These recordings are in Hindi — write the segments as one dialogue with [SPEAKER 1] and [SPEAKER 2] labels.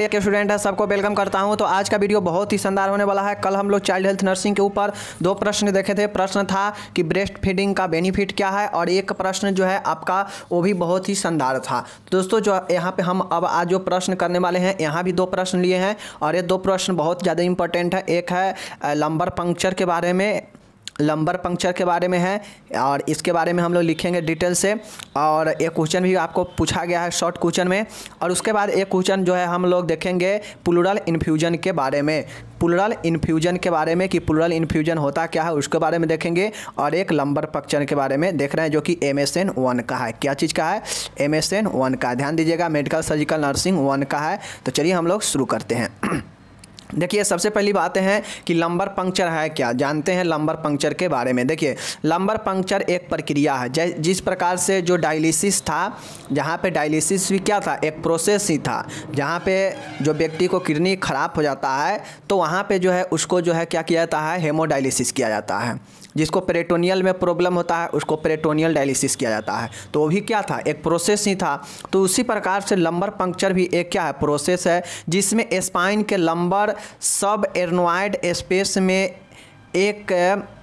[SPEAKER 1] के स्टूडेंट है सबको वेलकम करता हूं तो आज का वीडियो बहुत ही शानदार होने वाला है कल हम लोग चाइल्ड हेल्थ नर्सिंग के ऊपर दो प्रश्न देखे थे प्रश्न था कि ब्रेस्ट फीडिंग का बेनिफिट क्या है और एक प्रश्न जो है आपका वो भी बहुत ही शानदार था तो दोस्तों जो यहाँ पे हम अब आज जो प्रश्न करने वाले हैं यहाँ भी दो प्रश्न लिए हैं और ये दो प्रश्न बहुत ज़्यादा इंपॉर्टेंट है एक है लंबर पंक्चर के बारे में लंबर पंक्चर के बारे में है और इसके बारे में हम लोग लिखेंगे डिटेल से और एक क्वेश्चन भी आपको पूछा गया है शॉर्ट क्वेश्चन में और उसके बाद एक क्वेश्चन जो है हम लोग देखेंगे पुलुरल इन्फ्यूजन के बारे में पुलुरल इन्फ्यूजन के बारे में कि पुलुरल इन्फ्यूजन होता क्या है उसके बारे में देखेंगे और एक लंबर पक्चर के बारे में देख रहे हैं जो कि एम एस एन वन का है क्या चीज़ का है एम एस एन वन का ध्यान दीजिएगा मेडिकल सर्जिकल नर्सिंग वन का है तो चलिए हम लोग शुरू करते हैं देखिए सबसे पहली बात है कि लंबर पंक्चर है क्या जानते हैं लंबर पंक्चर के बारे में देखिए लंबर पंक्चर एक प्रक्रिया है जिस प्रकार से जो डायलिसिस था जहाँ पे डायलिसिस भी क्या था एक प्रोसेस ही था जहाँ पे जो व्यक्ति को किडनी खराब हो जाता है तो वहाँ पे जो है उसको जो है क्या किया जाता है हेमोडायलिसिस किया जाता है जिसको पेरेटोनियल में प्रॉब्लम होता है उसको पेरेटोनियल डायलिसिस किया जाता है तो वो भी क्या था एक प्रोसेस ही था तो उसी प्रकार से लंबर पंक्चर भी एक क्या है प्रोसेस है जिसमें स्पाइन के लंबर सब एरनोइड स्पेस में एक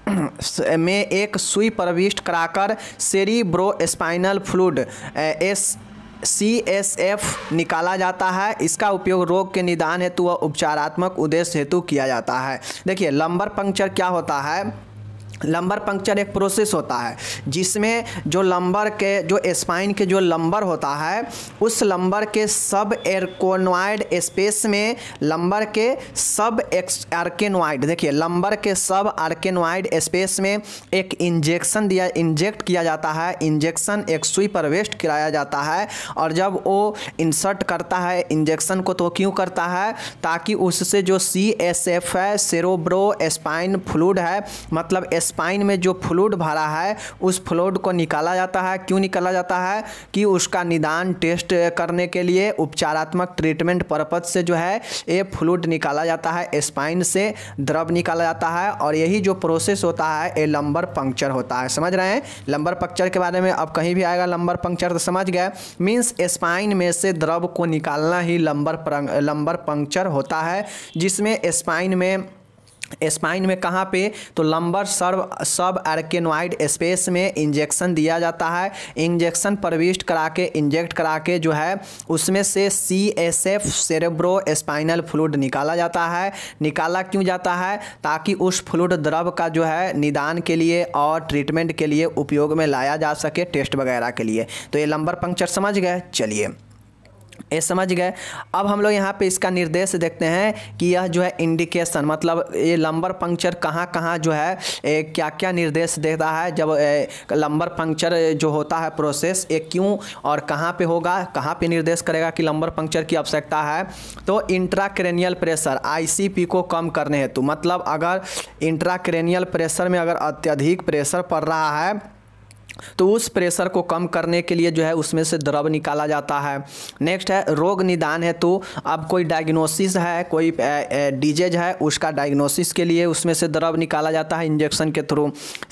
[SPEAKER 1] में एक सुई प्रविष्ट कराकर cerebrospinal fluid C S S एफ निकाला जाता है इसका उपयोग रोग के निदान हेतु व उपचारात्मक उद्देश्य हेतु किया जाता है देखिए लंबर पंक्चर क्या होता है लंबर पंक्चर एक प्रोसेस होता है जिसमें जो लंबर के जो स्पाइन के जो लंबर होता है उस लंबर के सब एरकोनॉइड स्पेस में लंबर के सब एक्स आर्केनॉइड देखिए लंबर के सब आर्केनॉइड स्पेस में एक इंजेक्शन दिया इंजेक्ट किया जाता है इंजेक्शन एक सुई पर वेस्ट कराया जाता है और जब वो इंसर्ट करता है इंजेक्शन को तो क्यों करता है ताकि उससे जो सी एस एफ है सेरोब्रो स्पाइन फ्लूड है मतलब एस स्पाइन में जो फ्लूड भरा है उस फ्लूड को निकाला जाता है क्यों निकाला जाता है कि उसका निदान टेस्ट करने के लिए उपचारात्मक ट्रीटमेंट पर्पज से जो है ये फ्लूड निकाला जाता है स्पाइन से द्रव निकाला जाता है और यही जो प्रोसेस होता है ये लंबर पंक्चर होता है समझ रहे हैं लंबर पंक्चर के बारे में अब कहीं भी आएगा लंबर पंक्चर तो समझ गए मीन्स स्पाइन में से द्रव को निकालना ही लंबर लंबर पंक्चर होता है जिसमें स्पाइन में स्पाइन में कहाँ पे तो लंबर सर्व सब आर्केनोइड स्पेस में इंजेक्शन दिया जाता है इंजेक्शन प्रविष्ट करा के इंजेक्ट करा के जो है उसमें से C S F cerebrospinal fluid निकाला जाता है निकाला क्यों जाता है ताकि उस फ्लूड द्रव का जो है निदान के लिए और ट्रीटमेंट के लिए उपयोग में लाया जा सके टेस्ट वगैरह के लिए तो ये लंबर पंक्चर समझ गए चलिए ये समझ गए अब हम लोग यहाँ पे इसका निर्देश देखते हैं कि यह जो है इंडिकेशन मतलब ये लंबर पंक्चर कहाँ कहाँ जो है ए, क्या क्या निर्देश देता है जब ए, लंबर पंक्चर जो होता है प्रोसेस ये क्यों और कहाँ पे होगा कहाँ पे निर्देश करेगा कि लंबर पंक्चर की आवश्यकता है तो इंट्राक्रेनियल प्रेशर आई को कम करने हेतु मतलब अगर इंट्राक्रेनियल प्रेशर में अगर अत्यधिक प्रेशर पड़ रहा है तो उस प्रेशर को कम करने के लिए जो है उसमें से द्रव निकाला जाता है नेक्स्ट है रोग निदान है तो अब कोई डायग्नोसिस है कोई डिजेज है उसका डायग्नोसिस के लिए उसमें से द्रव निकाला जाता है इंजेक्शन के थ्रू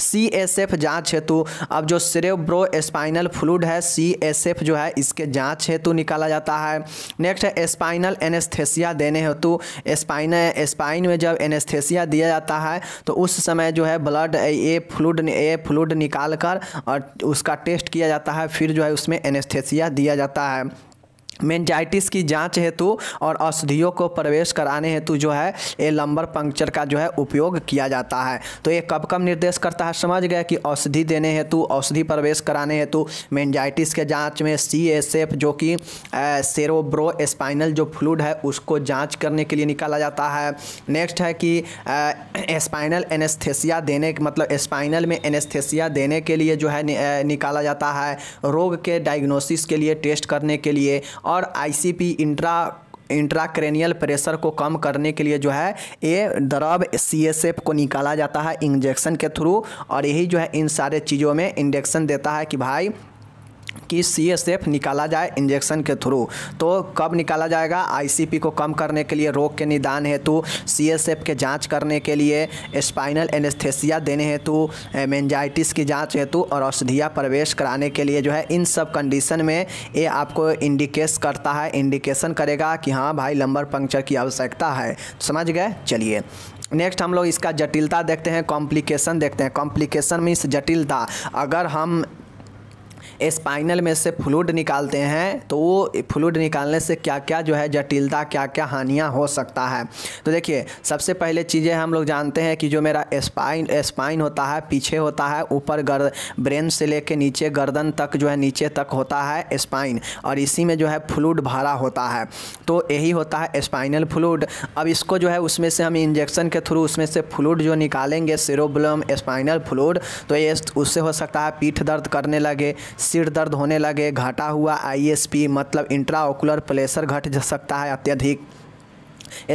[SPEAKER 1] सी एस एफ जाँच हेतु अब जो सिरेब्रो स्पाइनल फ्लूड है सी एस एफ जो है इसके जाँच हेतु तो निकाला जाता है नेक्स्ट है स्पाइनल एनेस्थेसिया देने हेतु स्पाइन स्पाइन में जब एनेस्थेसिया दिया जाता है तो उस समय जो है blood a fluid a fluid निकाल कर और उसका टेस्ट किया जाता है फिर जो है उसमें एनेस्थेसिया दिया जाता है मेनजाइटिस की जांच हेतु और औषधियों को प्रवेश कराने हेतु जो है ये लंबर पंक्चर का जो है उपयोग किया जाता है तो ये कब कब निर्देश करता है समझ गया कि औषधि देने हेतु औषधि प्रवेश कराने हेतु मेनजाइटिस के जांच में सी एस एफ जो कि सेरोब्रो स्पाइनल जो फ्लूड है उसको जांच करने के लिए निकाला जाता है नेक्स्ट है कि स्पाइनल एनेस्थेसिया देने मतलब स्पाइनल में एनेस्थेसिया देने के लिए जो है निकाला जाता है रोग के डायग्नोसिस के लिए टेस्ट करने के लिए और आईसीपी इंट्रा इंट्राक्रेनियल प्रेशर को कम करने के लिए जो है ये द्रव सी एस एफ को निकाला जाता है इंजेक्शन के थ्रू और यही जो है इन सारे चीज़ों में इंजेक्शन देता है कि भाई कि सीएसएफ निकाला जाए इंजेक्शन के थ्रू तो कब निकाला जाएगा आईसीपी को कम करने के लिए रोग के निदान हेतु सीएसएफ के जांच करने के लिए स्पाइनल एनेस्थेसिया देने हेतु मेनजाइटिस की जांच हेतु और औषधिया प्रवेश कराने के लिए जो है इन सब कंडीशन में ये आपको इंडिकेस करता है इंडिकेशन करेगा कि हाँ भाई लंबर पंक्चर की आवश्यकता है समझ गए चलिए नेक्स्ट हम लोग इसका जटिलता देखते हैं कॉम्प्लिकेशन देखते हैं कॉम्प्लिकेशन मीन्स जटिलता अगर हम स्पाइनल में से फ्लूड निकालते हैं तो वो फ्लूड निकालने से क्या क्या जो है जटिलता क्या क्या हानियाँ हो सकता है तो देखिए सबसे पहले चीज़ें हम लोग जानते हैं कि जो मेरा स्पाइन स्पाइन होता है पीछे होता है ऊपर गर्द ब्रेन से लेके नीचे गर्दन तक जो है नीचे तक होता है स्पाइन और इसी में जो है फ्लूड भरा होता है तो यही होता है स्पाइनल फ्लूड अब इसको जो है उसमें से हम इंजेक्शन के थ्रू उसमें से फ्लूड जो निकालेंगे सिरोब्लम स्पाइनल फ्लूड तो ये उससे हो सकता है पीठ दर्द करने लगे सिर दर्द होने लगे घाटा हुआ आईएसपी मतलब इंट्राओकुलर प्लेसर घट सकता है अत्यधिक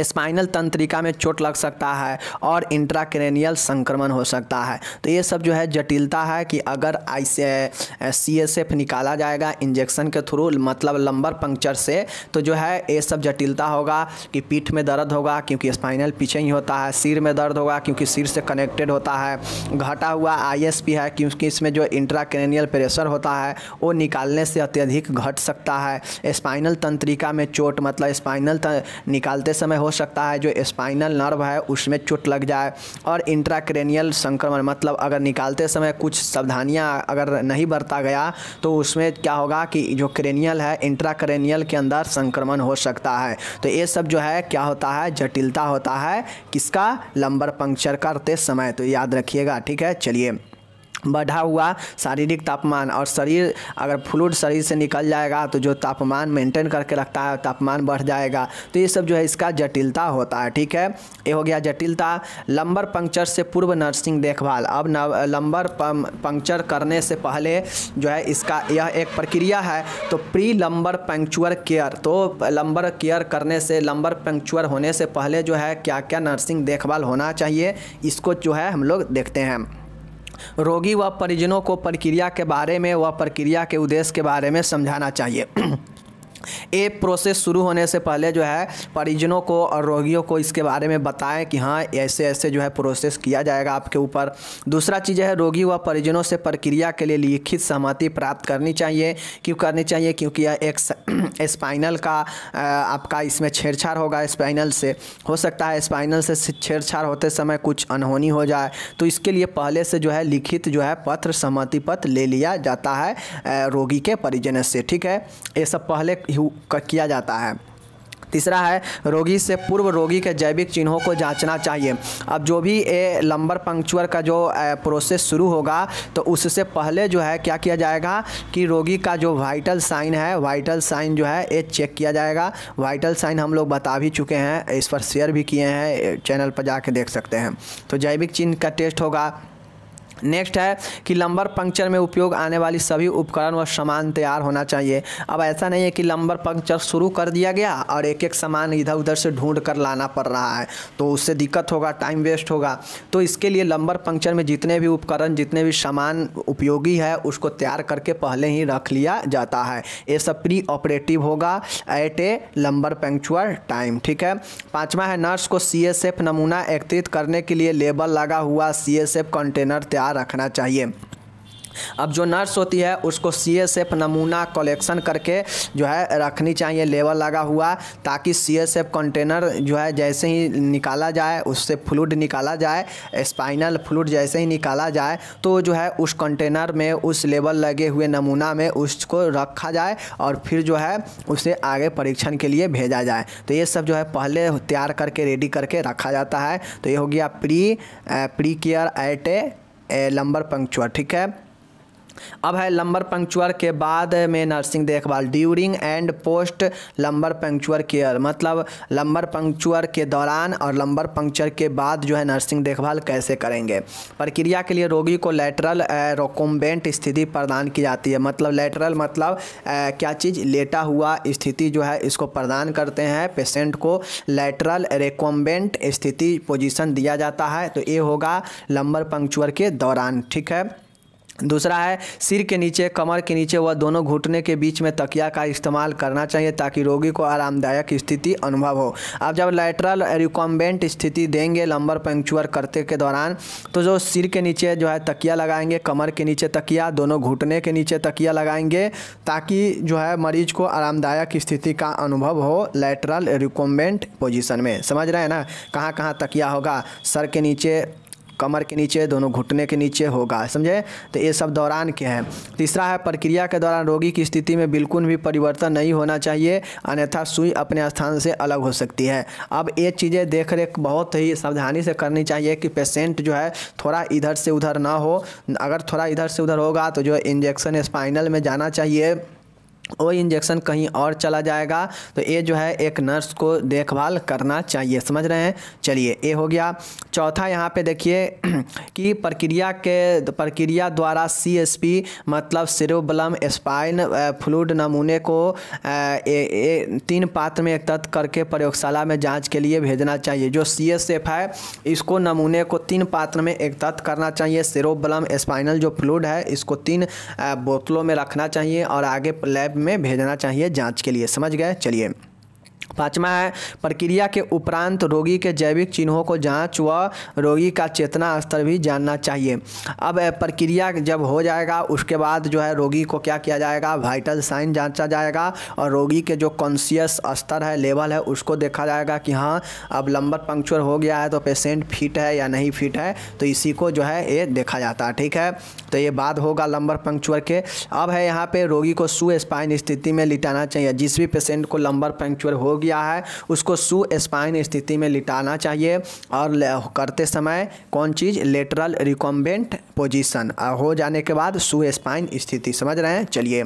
[SPEAKER 1] स्पाइनल तंत्रिका में चोट लग सकता है और इंट्राक्रेनियल संक्रमण हो सकता है तो ये सब जो है जटिलता है कि अगर आई सी एस एफ निकाला जाएगा इंजेक्शन के थ्रू मतलब लंबर पंक्चर से तो जो है ये सब जटिलता होगा कि पीठ में दर्द होगा क्योंकि स्पाइनल पीछे ही होता है सिर में दर्द होगा क्योंकि सिर से कनेक्टेड होता है घटा हुआ आई एस पी है क्योंकि इसमें जो इंट्राक्रेनियल प्रेशर होता है वो निकालने से अत्यधिक घट सकता है स्पाइनल तंत्रिका में चोट मतलब स्पाइनल निकालते समय समय हो सकता है जो स्पाइनल नर्व है उसमें चोट लग जाए और इंट्राक्रेनियल संक्रमण मतलब अगर निकालते समय कुछ सावधानियाँ अगर नहीं बरता गया तो उसमें क्या होगा कि जो क्रेनियल है इंट्राक्रेनियल के अंदर संक्रमण हो सकता है तो ये सब जो है क्या होता है जटिलता होता है किसका लंबर पंक्चर करते समय तो याद रखिएगा ठीक है चलिए बढ़ा हुआ शारीरिक तापमान और शरीर अगर फ्लूड शरीर से निकल जाएगा तो जो तापमान मेंटेन करके रखता है तापमान बढ़ जाएगा तो ये सब जो है इसका जटिलता होता है ठीक है ये हो गया जटिलता लंबर पंक्चर से पूर्व नर्सिंग देखभाल अब लंबर पंक्चर करने से पहले जो है इसका यह एक प्रक्रिया है तो प्री लंबर पंक्चुअर केयर तो लंबर केयर करने से लंबर पंक्चुअर होने से पहले जो है क्या क्या नर्सिंग देखभाल होना चाहिए इसको जो है हम लोग देखते हैं रोगी व परिजनों को प्रक्रिया के बारे में व प्रक्रिया के उद्देश्य के बारे में समझाना चाहिए ये प्रोसेस शुरू होने से पहले जो है परिजनों को और रोगियों को इसके बारे में बताएं कि हाँ ऐसे ऐसे जो है प्रोसेस किया जाएगा आपके ऊपर दूसरा चीज़ है रोगी व परिजनों से प्रक्रिया के लिए लिखित सहमति प्राप्त करनी चाहिए क्यों करनी चाहिए क्योंकि यह एक स्पाइनल का आपका इसमें छेड़छाड़ होगा स्पाइनल से हो सकता है स्पाइनल से छेड़छाड़ होते समय कुछ अनहोनी हो जाए तो इसके लिए पहले से जो है लिखित जो है पत्र सहमति पत्र ले लिया जाता है रोगी के परिजन से ठीक है ये सब पहले किया जाता है तीसरा है रोगी से पूर्व रोगी के जैविक चिन्हों को जांचना चाहिए अब जो भी ए लंबर पंक्चुअर का जो प्रोसेस शुरू होगा तो उससे पहले जो है क्या किया जाएगा कि रोगी का जो वाइटल साइन है वाइटल साइन जो है ये चेक किया जाएगा वाइटल साइन हम लोग बता भी चुके हैं इस पर शेयर भी किए हैं चैनल पर जाके देख सकते हैं तो जैविक चिन्ह का टेस्ट होगा नेक्स्ट है कि लंबर पंक्चर में उपयोग आने वाली सभी उपकरण व सामान तैयार होना चाहिए अब ऐसा नहीं है कि लंबर पंक्चर शुरू कर दिया गया और एक एक सामान इधर उधर से ढूंढ कर लाना पड़ रहा है तो उससे दिक्कत होगा टाइम वेस्ट होगा तो इसके लिए लंबर पंक्चर में जितने भी उपकरण जितने भी सामान उपयोगी है उसको तैयार करके पहले ही रख लिया जाता है ये सब प्री ऑपरेटिव होगा at a lumbar puncture time ठीक है पाँचवा है नर्स को सी नमूना एकत्रित करने के लिए लेबल लगा हुआ सी कंटेनर तैयार तैयार रखना चाहिए अब जो नर्स होती है उसको सी एस एफ नमूना कलेक्शन करके जो है रखनी चाहिए लेवल लगा हुआ ताकि सी एस एफ कंटेनर जो है जैसे ही निकाला जाए उससे फ्लूड निकाला जाए स्पाइनल फ्लूड जैसे ही निकाला जाए तो जो है उस कंटेनर में उस लेवल लगे हुए नमूना में उसको रखा जाए और फिर जो है उसे आगे परीक्षण के लिए भेजा जाए तो ये सब जो है पहले तैयार करके रेडी करके रखा जाता है तो ये हो गया pre pre care at a lumbar puncture ठीक है अब है लंबर पंक्चुअर के बाद में नर्सिंग देखभाल during and post lumbar puncture care मतलब लंबर पंक्चुअर के दौरान और लंबर पंक्चर के बाद जो है नर्सिंग देखभाल कैसे करेंगे प्रक्रिया के लिए रोगी को लेटरल रोकोम्बेंट स्थिति प्रदान की जाती है मतलब लेटरल मतलब ए, क्या चीज़ लेटा हुआ स्थिति जो है इसको प्रदान करते हैं पेशेंट को लेटरल रेकोम्बेंट स्थिति पोजिशन दिया जाता है तो ये होगा लंबर पंक्चुअर के दौरान ठीक है दूसरा है सिर के नीचे कमर के नीचे व दोनों घुटने के बीच में तकिया का इस्तेमाल करना चाहिए ताकि रोगी को आरामदायक स्थिति अनुभव हो आप जब लेटरल रिकॉम्बेंट स्थिति देंगे लंबर पंक्चुअर करते के दौरान तो जो सिर के नीचे जो है तकिया लगाएंगे कमर के नीचे तकिया दोनों घुटने के नीचे तकिया लगाएंगे ताकि जो है मरीज को आरामदायक स्थिति का अनुभव हो लेटरल रिकॉम्बेंट पोजिशन में समझ रहे हैं ना कहाँ कहाँ तकिया होगा सर के नीचे कमर के नीचे दोनों घुटने के नीचे होगा समझे तो ये सब दौरान के हैं तीसरा है प्रक्रिया के दौरान रोगी की स्थिति में बिल्कुल भी परिवर्तन नहीं होना चाहिए अन्यथा सुई अपने स्थान से अलग हो सकती है अब ये चीज़ें देख रेख बहुत ही सावधानी से करनी चाहिए कि पेशेंट जो है थोड़ा इधर से उधर ना हो अगर थोड़ा इधर से उधर होगा तो जो इंजेक्शन स्पाइनल में जाना चाहिए वो इंजेक्शन कहीं और चला जाएगा तो ये जो है एक नर्स को देखभाल करना चाहिए समझ रहे हैं चलिए ये हो गया चौथा यहाँ पे देखिए कि प्रक्रिया के प्रक्रिया द्वारा सीएसपी मतलब सिरोबलम स्पाइन फ्लूड नमूने को ए, ए, तीन पात्र में एकत्र करके प्रयोगशाला में जांच के लिए भेजना चाहिए जो सी है इसको नमूने को तीन पात्र में एकत्र करना चाहिए सिरोबलम स्पाइनल जो फ्लूड है इसको तीन बोतलों में रखना चाहिए और आगे लैब में भेजना चाहिए जांच के लिए समझ गए चलिए पाँचवा है प्रक्रिया के उपरांत रोगी के जैविक चिन्हों को जांच व रोगी का चेतना स्तर भी जानना चाहिए अब प्रक्रिया जब हो जाएगा उसके बाद जो है रोगी को क्या किया जाएगा वाइटल साइन जांचा जाएगा और रोगी के जो कॉन्सियस स्तर है लेवल है उसको देखा जाएगा कि हाँ अब लंबर पंक्चर हो गया है तो पेशेंट फिट है या नहीं फिट है तो इसी को जो है ये देखा जाता है ठीक है तो ये बात होगा लंबर पंक्चर के अब है यहाँ पर रोगी को सुस्पाइन स्थिति में लिटाना चाहिए जिस भी पेशेंट को लंबर पंक्चर हो गया है उसको सु स्पाइन स्थिति में लिटाना चाहिए और करते समय कौन चीज़ लेटरल रिकॉम्बेंट पोजीशन हो जाने के बाद सु स्पाइन स्थिति समझ रहे हैं चलिए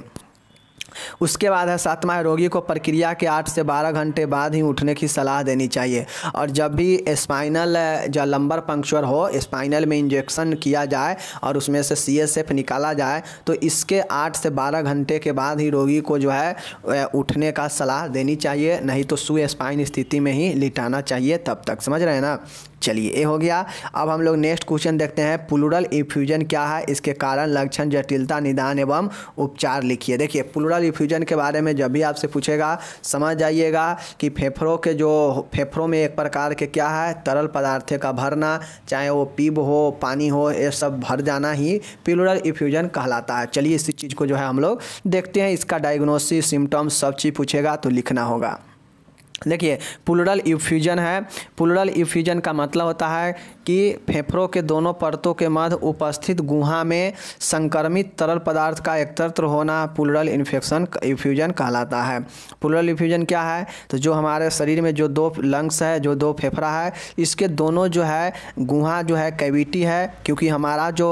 [SPEAKER 1] उसके बाद है सातवां रोगी को प्रक्रिया के आठ से बारह घंटे बाद ही उठने की सलाह देनी चाहिए और जब भी स्पाइनल लंबर पंक्चर हो स्पाइनल में इंजेक्शन किया जाए और उसमें से सी निकाला जाए तो इसके आठ से बारह घंटे के बाद ही रोगी को जो है उठने का सलाह देनी चाहिए नहीं तो सुस्पाइन स्थिति में ही लिटाना चाहिए तब तक समझ रहे हैं ना चलिए ये हो गया अब हम लोग नेक्स्ट क्वेश्चन देखते हैं पुलुरल इफ्यूजन क्या है इसके कारण लक्षण जटिलता निदान एवं उपचार लिखिए देखिए पुलुरल इफ्यूजन के बारे में जब भी आपसे पूछेगा समझ जाइएगा कि फेफड़ों के जो फेफड़ों में एक प्रकार के क्या है तरल पदार्थ का भरना चाहे वो पीब हो पानी हो ये सब भर जाना ही पुलुरल इफ्यूजन कहलाता है चलिए इसी चीज़ को जो है हम लोग देखते हैं इसका डायग्नोसिस सिम्टम्स सब चीज़ पूछेगा तो लिखना होगा देखिए पुलरल इफ्यूजन है पुलरल इफ्यूजन का मतलब होता है कि फेफड़ों के दोनों परतों के मध्य उपस्थित गुहा में संक्रमित तरल पदार्थ का एकत्र होना पुलरल इन्फेक्शन इफ्यूजन कहलाता है पुलरल इफ्यूजन क्या है तो जो हमारे शरीर में जो दो लंग्स है जो दो फेफड़ा है इसके दोनों जो है गुहा जो है कैविटी है क्योंकि हमारा जो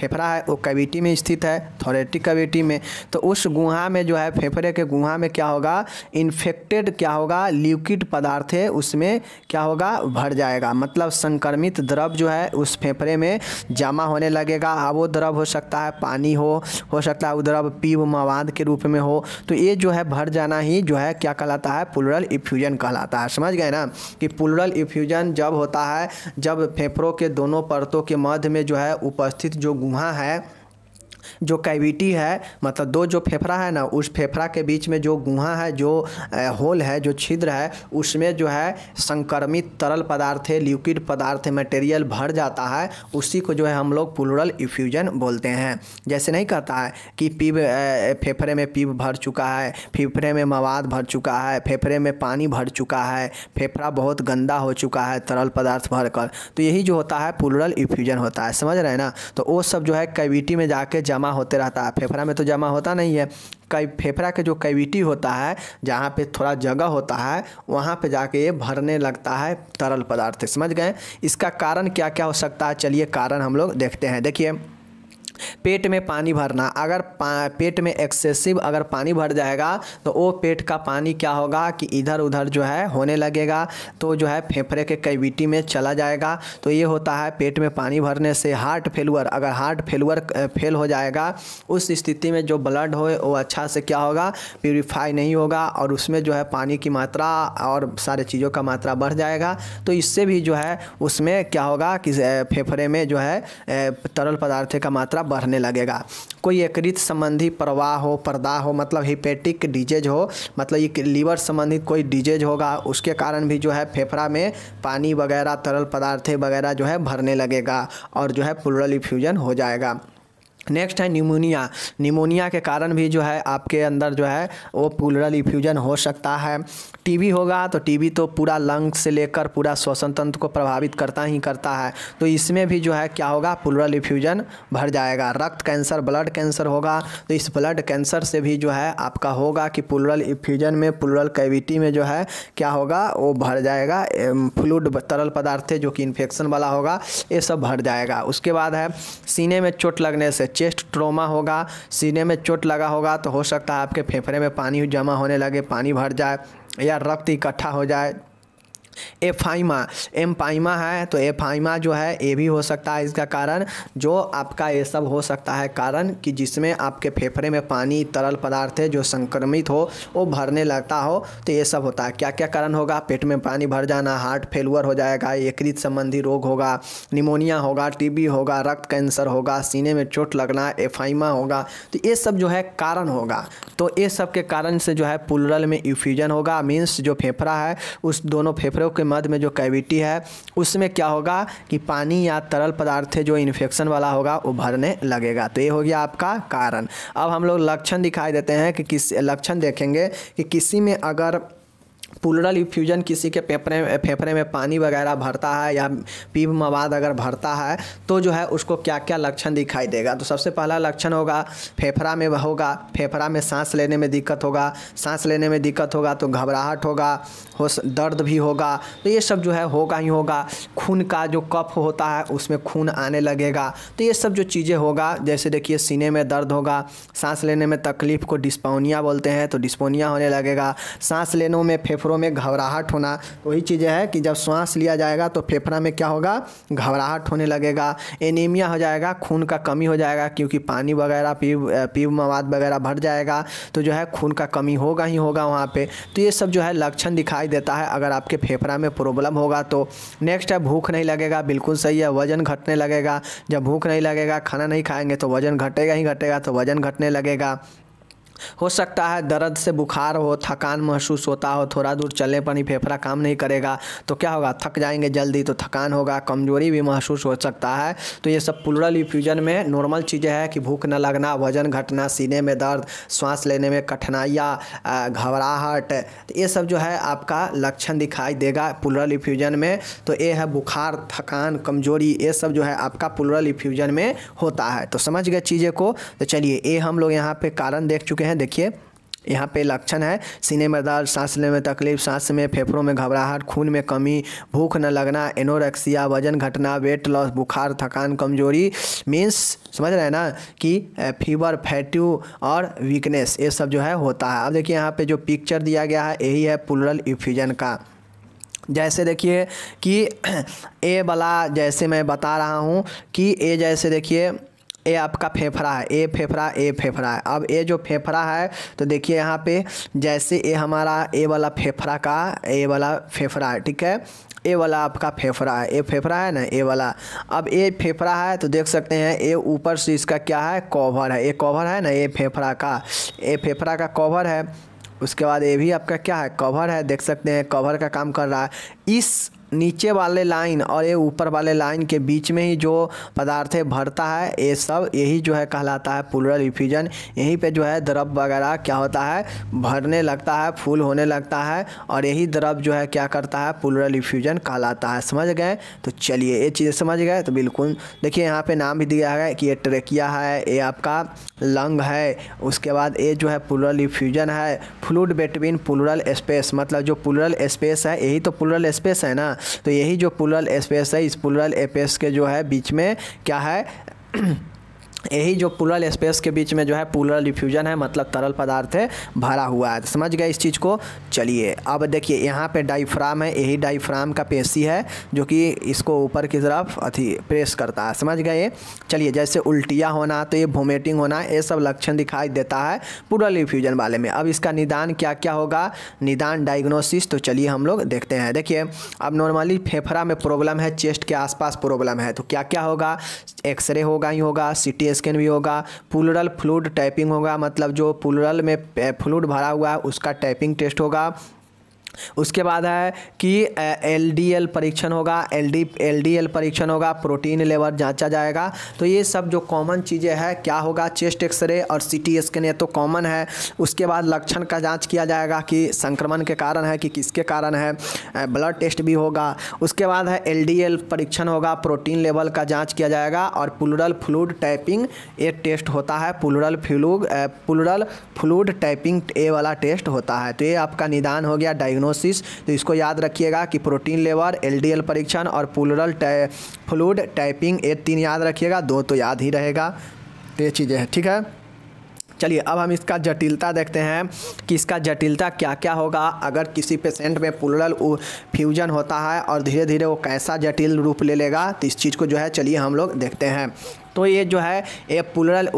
[SPEAKER 1] फेफड़ा है वो कैविटी में स्थित है थोरेटिक कैविटी में तो उस गुहा में जो है फेफड़े के गुहा में क्या होगा इन्फेक्टेड क्या होगा लिक्विड पदार्थ है उसमें क्या होगा भर जाएगा मतलब संक्रमित द्रव जो है उस फेफड़े में जमा होने लगेगा अब वो द्रव हो सकता है पानी हो हो सकता है वो द्रव पीव मवाद के रूप में हो तो ये जो है भर जाना ही जो है क्या कहलाता है पुलरल इफ्यूजन कहलाता है समझ गए ना कि पुलरल इफ्यूजन जब होता है जब फेफड़ों के दोनों परतों के मध्य में जो है उपस्थित जो वहाँ है जो कैविटी है मतलब दो जो फेफड़ा है ना उस फेफड़ा के बीच में जो गुहा है जो होल है जो छिद्र है उसमें जो है संक्रमित तरल पदार्थ लिक्विड पदार्थ मटेरियल भर जाता है उसी को जो है हम लोग पुलरल इफ्यूजन बोलते हैं जैसे नहीं कहता है कि पीब फेफड़े में पीब भर चुका है फेफड़े में मवाद भर चुका है फेफड़े में पानी भर चुका है फेफड़ा बहुत गंदा हो चुका है तरल पदार्थ भर कर तो यही जो होता है पुलरल इफ्यूजन होता है समझ रहे हैं ना तो वो सब जो है कैविटी में जाके जा जमा होते रहता है फेफड़ा में तो जमा होता नहीं है कई फेफड़ा के जो कैविटी होता है जहाँ पे थोड़ा जगह होता है वहाँ पे जाके ये भरने लगता है तरल पदार्थ समझ गए इसका कारण क्या क्या हो सकता है चलिए कारण हम लोग देखते हैं देखिए पेट में पानी भरना अगर पा, पेट में एक्सेसिव अगर पानी भर जाएगा तो वो पेट का पानी क्या होगा कि इधर उधर जो है होने लगेगा तो जो है फेफड़े के कैविटी में चला जाएगा तो ये होता है पेट में पानी भरने से हार्ट फेलुअर अगर हार्ट फेलुअर फेल हो जाएगा उस स्थिति में जो ब्लड हो वो अच्छा से क्या होगा प्योरीफाई नहीं होगा और उसमें जो है पानी की मात्रा और सारे चीज़ों का मात्रा बढ़ जाएगा तो इससे भी जो है उसमें क्या होगा कि फेफड़े में जो है तरल पदार्थ का मात्रा बढ़ने लगेगा कोई एकृत संबंधी प्रवाह हो पर्दा हो मतलब हिपेटिक डिजेज हो मतलब लीवर संबंधित कोई डिजेज होगा उसके कारण भी जो है फेफड़ा में पानी वगैरह तरल पदार्थ वगैरह जो है भरने लगेगा और जो है पुलरल इफ्यूजन हो जाएगा नेक्स्ट है निमोनिया निमोनिया के कारण भी जो है आपके अंदर जो है वो पुलरल इफ्यूजन हो सकता है टीबी होगा तो टीबी तो पूरा लंग से लेकर पूरा श्वसन तंत्र को प्रभावित करता ही करता है तो इसमें भी जो है क्या होगा पुलरल इफ्यूजन भर जाएगा रक्त कैंसर ब्लड कैंसर होगा तो इस ब्लड कैंसर से भी जो है आपका होगा कि पुलरल इफ्यूजन में पुलरल कैविटी में जो है क्या होगा वो भर जाएगा फ्लूड तरल पदार्थ जो कि इन्फेक्शन वाला होगा ये सब भर जाएगा उसके बाद है सीने में चोट लगने से चेस्ट ट्रोमा होगा सीने में चोट लगा होगा तो हो सकता है आपके फेफड़े में पानी जमा होने लगे पानी भर जाए या रक्त इकट्ठा हो जाए एफाइमा एम्पाइमा है तो एफाइमा जो है ये भी हो सकता है इसका कारण जो आपका ये सब हो सकता है कारण कि जिसमें आपके फेफड़े में पानी तरल पदार्थ है जो संक्रमित हो वो भरने लगता हो तो ये सब होता है क्या क्या कारण होगा पेट में पानी भर जाना हार्ट फेलअर हो जाएगा यकृत संबंधी रोग होगा निमोनिया होगा टीबी होगा रक्त कैंसर होगा सीने में चोट लगना एफाइमा होगा तो ये सब जो है कारण होगा तो ये सब के कारण से जो है पुलरल में इफ्यूजन होगा मीन्स जो फेफड़ा है उस दोनों फेफड़े दीवारों के मध्य में जो कैविटी है उसमें क्या होगा कि पानी या तरल पदार्थ जो इन्फेक्शन वाला होगा वो भरने लगेगा तो ये हो गया आपका कारण अब हम लोग लक्षण दिखाई देते हैं कि किस लक्षण देखेंगे कि किसी में अगर पुलरल इफ्यूजन किसी के पेपरे फेफड़े में पानी वगैरह भरता है या पीप मवाद अगर भरता है तो जो है उसको क्या क्या लक्षण दिखाई देगा तो सबसे पहला लक्षण होगा फेफड़ा में होगा फेफड़ा में सांस लेने में दिक्कत होगा सांस लेने में दिक्कत होगा तो घबराहट होगा हो दर्द भी होगा तो ये सब जो है होगा ही होगा खून का जो कफ होता है उसमें खून आने लगेगा तो ये सब जो चीज़ें होगा जैसे देखिए सीने में दर्द होगा सांस लेने में तकलीफ़ को डिस्पोनिया बोलते हैं तो डिस्पोनिया होने लगेगा सांस लेने में फेफ फेफड़ों में घबराहट होना तो वही चीज़ें है कि जब श्वास लिया जाएगा तो फेफड़ा में क्या होगा घबराहट होने लगेगा एनीमिया हो जाएगा खून का कमी हो जाएगा क्योंकि पानी वगैरह पीव पीव मवाद वगैरह भर जाएगा तो जो है खून का कमी होगा ही होगा वहाँ पर तो ये सब जो है लक्षण दिखाई देता है अगर आपके फेफड़ा में प्रॉब्लम होगा तो नेक्स्ट है भूख नहीं लगेगा बिल्कुल सही है वजन घटने लगेगा जब भूख नहीं लगेगा खाना नहीं खाएंगे तो वजन घटेगा ही घटेगा तो वजन घटने लगेगा हो सकता है दर्द से बुखार हो थकान महसूस होता हो थोड़ा दूर चलने पर ही फेफड़ा काम नहीं करेगा तो क्या होगा थक जाएंगे जल्दी तो थकान होगा कमजोरी भी महसूस हो सकता है तो ये सब पुलरल इफ्यूजन में नॉर्मल चीज़ें हैं कि भूख न लगना वजन घटना सीने में दर्द सांस लेने में कठिनाइयाँ घबराहट तो ये सब जो है आपका लक्षण दिखाई देगा पुलरल इफ्यूजन में तो ये है बुखार थकान कमजोरी ये सब जो है आपका पुलरल इफ्यूजन में होता है तो समझ गए चीज़ें को तो चलिए ये हम लोग यहाँ पर कारण देख चुके हैं देखिए यहाँ पे लक्षण है सीने में दर्द सांस लेने में तकलीफ सांस में फेफड़ों में घबराहट खून में कमी भूख न लगना एनोरेक्सिया वजन घटना वेट लॉस बुखार थकान कमजोरी मीन्स समझ रहे हैं ना कि फीवर फैट्यू और वीकनेस ये सब जो है होता है अब देखिए यहाँ पे जो पिक्चर दिया गया है यही है पुलरल इफ्यूजन का जैसे देखिए कि ए वाला जैसे मैं बता रहा हूँ कि ए जैसे देखिए ए आपका फेफड़ा है ए फेफड़ा ए फेफड़ा है अब ए जो फेफड़ा है तो देखिए यहाँ पे जैसे ए हमारा ए वाला फेफड़ा का ए वाला फेफड़ा है ठीक है ए वाला आपका फेफड़ा है ए फेफड़ा है ना ए वाला अब ए फेफड़ा है तो देख सकते हैं ए ऊपर से इसका क्या है कवर है ए कवर है ना ए फेफड़ा का ए फेफड़ा का कवर है उसके बाद ये भी आपका क्या है कवर है देख सकते हैं कवर का काम कर रहा है इस नीचे वाले लाइन और ये ऊपर वाले लाइन के बीच में ही जो पदार्थ भरता है ये सब यही जो है कहलाता है पुलरल इफ्यूजन यहीं पे जो है द्रव वगैरह क्या होता है भरने लगता है फूल होने लगता है और यही द्रव जो है क्या करता है पुलरल इफ्यूजन कहलाता है समझ गए तो चलिए ये चीज़ समझ गए तो बिल्कुल देखिए यहाँ पर नाम भी दिया है कि ये ट्रेकिया है ये आपका लंग है उसके बाद ये जो है पुलरल इफ्यूजन है फ्लूड बिटवीन पुलरल स्पेस मतलब जो पुलरल स्पेस है यही तो पुलरल स्पेस है ना तो यही जो पुलल स्पेस है इस पुलल स्पेस के जो है बीच में क्या है यही जो पुलल स्पेस के बीच में जो है पुलरल डिफ्यूजन है मतलब तरल पदार्थ है भरा हुआ है समझ गए इस चीज़ को चलिए अब देखिए यहाँ पे डाइफ्राम है यही डाइफ्राम का पेशी है जो कि इसको ऊपर की तरफ अथी प्रेस करता है समझ गए चलिए जैसे उल्टिया होना तो ये वोमिटिंग होना ये सब लक्षण दिखाई देता है पुलल डिफ्यूजन वाले में अब इसका निदान क्या क्या होगा निदान डायग्नोसिस तो चलिए हम लोग देखते हैं देखिए अब नॉर्मली फेफड़ा में प्रॉब्लम है चेस्ट के आसपास प्रॉब्लम है तो क्या क्या होगा एक्सरे होगा ही होगा सी स्कैन भी होगा पुलरल फ्लूड टाइपिंग होगा मतलब जो पुलरल में फ्लूड भरा हुआ है उसका टाइपिंग टेस्ट होगा उसके बाद है कि एल परीक्षण होगा एल डी परीक्षण होगा प्रोटीन लेवल जांचा जाएगा तो ये सब जो कॉमन चीज़ें हैं क्या होगा चेस्ट एक्सरे और सी टी स्कैन ये तो कॉमन है उसके बाद लक्षण का जांच किया जाएगा कि संक्रमण के कारण है कि किसके कारण है ब्लड टेस्ट भी होगा उसके बाद है एल परीक्षण होगा प्रोटीन लेवल का जाँच किया जाएगा और पुलरल फ्लूड टाइपिंग ये टेस्ट होता है pleural flu pleural fluid typing ए वाला टेस्ट होता है तो ये आपका निदान हो गया डायग्नो डायग्नोसिस तो इसको याद रखिएगा कि प्रोटीन लेवर एलडीएल परीक्षण और पुलरल टाइ फ्लूड टाइपिंग ये तीन याद रखिएगा दो तो याद ही रहेगा तो ये चीज़ें हैं ठीक है चलिए अब हम इसका जटिलता देखते हैं कि इसका जटिलता क्या क्या होगा अगर किसी पेशेंट में पुलरल फ्यूजन होता है और धीरे धीरे वो कैसा जटिल रूप ले लेगा तो इस चीज़ को जो है चलिए हम लोग देखते हैं तो ये जो है ये पुलरल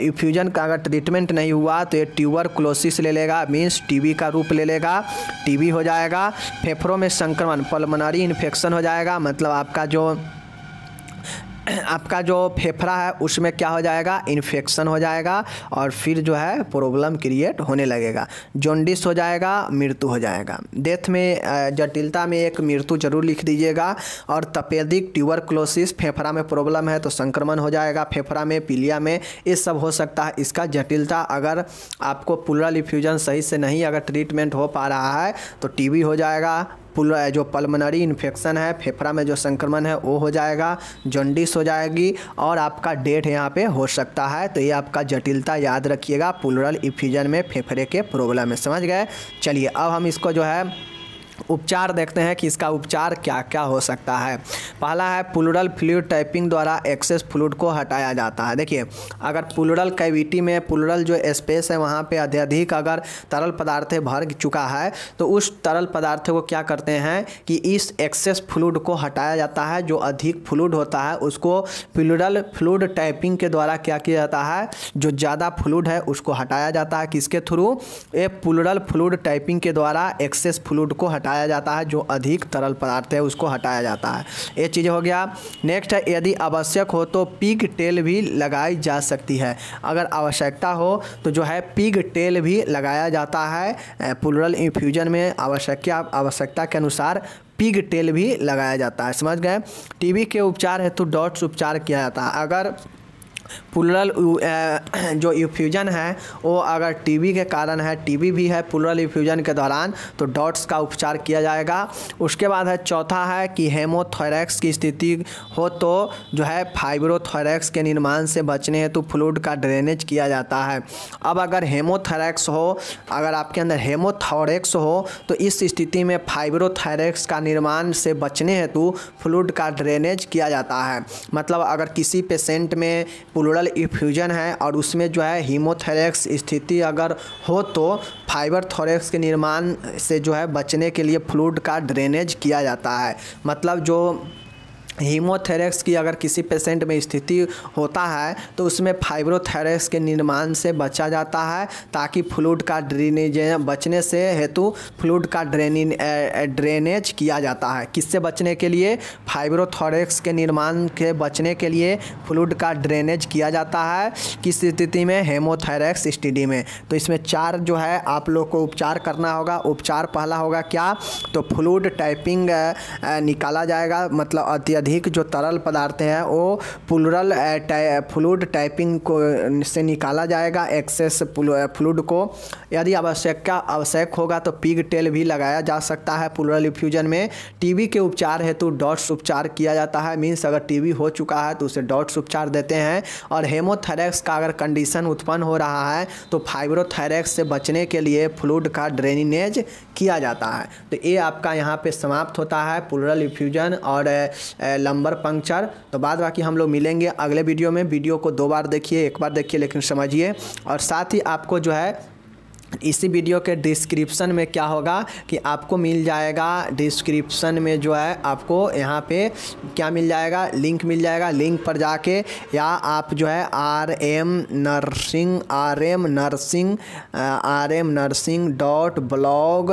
[SPEAKER 1] इफ्यूजन का अगर ट्रीटमेंट नहीं हुआ तो ये ट्यूबर क्लोसिस ले लेगा मीन्स टीबी का रूप ले लेगा टीबी हो जाएगा फेफड़ों में संक्रमण पल्मनरी इन्फेक्शन हो जाएगा मतलब आपका जो आपका जो फेफड़ा है उसमें क्या हो जाएगा इन्फेक्शन हो जाएगा और फिर जो है प्रॉब्लम क्रिएट होने लगेगा जॉन्डिस हो जाएगा मृत्यु हो जाएगा डेथ में जटिलता में एक मृत्यु जरूर लिख दीजिएगा और तपेदिक ट्यूबर क्लोसिस फेफड़ा में प्रॉब्लम है तो संक्रमण हो जाएगा फेफड़ा में पीलिया में ये सब हो सकता है इसका जटिलता अगर आपको पुलरल इफ्यूजन सही से नहीं अगर ट्रीटमेंट हो पा रहा है तो टी हो जाएगा पुल जो पलमनरी इन्फेक्शन है फेफड़ा में जो संक्रमण है वो हो जाएगा जंडिस हो जाएगी और आपका डेट यहाँ पे हो सकता है तो ये आपका जटिलता याद रखिएगा पुलरल इफ्यूजन में फेफड़े के प्रॉब्लम है समझ गए चलिए अब हम इसको जो है उपचार देखते हैं कि इसका उपचार क्या क्या हो सकता है पहला है पुलुरल फ्लूड टाइपिंग द्वारा एक्सेस फ्लूड को हटाया जाता है देखिए अगर पुलुरल कैविटी में पुलुरल जो स्पेस है वहाँ पे अत्यधिक अगर तरल पदार्थ भर चुका है तो उस तरल पदार्थ को क्या करते हैं कि इस एक्सेस फ्लूड को हटाया जाता है जो अधिक फ्लूड होता है उसको पुलुरल फ्लूड टाइपिंग के द्वारा क्या किया जाता है जो ज़्यादा फ्लूड है उसको हटाया जाता है किसके थ्रू ये पुलुरल फ्लूड टाइपिंग के द्वारा एक्सेस फ्लूड को हटाया हटाया जाता है जो अधिक तरल पदार्थ है उसको हटाया जाता है ये चीज़ हो गया नेक्स्ट है यदि आवश्यक हो तो पिग टेल भी लगाई जा सकती है अगर आवश्यकता हो तो जो है पिग टेल भी लगाया जाता है पुलरल इन्फ्यूजन में आवश्यक आवश्यकता के अनुसार पिग टेल भी लगाया जाता है समझ गए टीबी के उपचार हेतु डॉट्स उपचार किया जाता है अगर पुलरल uh, जो इफ्यूजन है वो अगर टीबी के कारण है टीबी भी है पुलरल इफ्यूजन के दौरान तो डॉट्स का उपचार किया जाएगा उसके बाद है चौथा है कि हेमोथोरैक्स की स्थिति हो तो जो है फाइब्रोथोरैक्स के निर्माण से बचने हेतु फ्लूड का ड्रेनेज किया जाता है अब अगर हेमोथोरैक्स हो अगर आपके अंदर हेमोथोरेक्स हो तो इस स्थिति में फाइब्रोथोरैक्स का निर्माण से बचने हेतु फ्लूड का ड्रेनेज किया जाता है मतलब अगर किसी पेशेंट में पुलरल न्यूरल इफ्यूजन है और उसमें जो है हीमोथेरेक्स स्थिति अगर हो तो फाइबर थोरेक्स के निर्माण से जो है बचने के लिए फ्लूड का ड्रेनेज किया जाता है मतलब जो हीमोथेरेक्स की अगर किसी पेशेंट में स्थिति होता है तो उसमें फाइब्रोथेरेक्स के निर्माण से बचा जाता है ताकि फ्लूड का ड्रेनेज बचने से हेतु फ्लूड का ड्रेनिन ड्रेनेज किया जाता है किससे बचने के लिए फाइब्रोथोरेक्स के निर्माण के बचने के लिए फ्लूड का ड्रेनेज किया जाता है किस स्थिति में हेमोथेरेक्स स्टीडी में तो इसमें चार जो है आप लोग को उपचार करना होगा उपचार पहला होगा क्या तो फ्लूड टाइपिंग निकाला जाएगा मतलब अत्य अधिक जो तरल पदार्थ हैं वो पुलरल टाइ, फ्लूड टाइपिंग को से निकाला जाएगा एक्सेस फ्लूड को यदि का आवश्यक होगा तो पिग टेल भी लगाया जा सकता है पुलरल इफ्यूजन में टीबी के उपचार हेतु डॉट्स उपचार किया जाता है मीन्स अगर टीबी हो चुका है तो उसे डॉट्स उपचार देते हैं और हेमोथेरेक्स का अगर कंडीशन उत्पन्न हो रहा है तो फाइब्रोथेरेक्स से बचने के लिए फ्लूड का ड्रेनिनेज किया जाता है तो ये आपका यहाँ पे समाप्त होता है पुलरल इफ्यूजन और ए, ए, लंबर पंक्चर तो बाद बाकी हम लोग मिलेंगे अगले वीडियो में वीडियो को दो बार देखिए एक बार देखिए लेकिन समझिए और साथ ही आपको जो है इसी वीडियो के डिस्क्रिप्शन में क्या होगा कि आपको मिल जाएगा डिस्क्रिप्शन में जो है आपको यहाँ पे क्या मिल जाएगा लिंक मिल जाएगा लिंक पर जाके या आप जो है R M nursing R M nursing R M nursing dot blog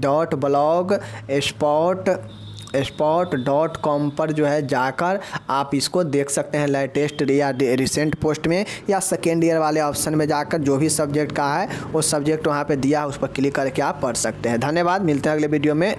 [SPEAKER 1] dot blogspot spot dot com पर जो है जाकर आप इसको देख सकते हैं लेटेस्ट या रिसेंट पोस्ट में या सेकेंड ईयर वाले ऑप्शन में जाकर जो भी सब्जेक्ट का है वो सब्जेक्ट वहाँ पर दिया है उस पर क्लिक करके आप पढ़ सकते हैं धन्यवाद मिलते हैं अगले वीडियो में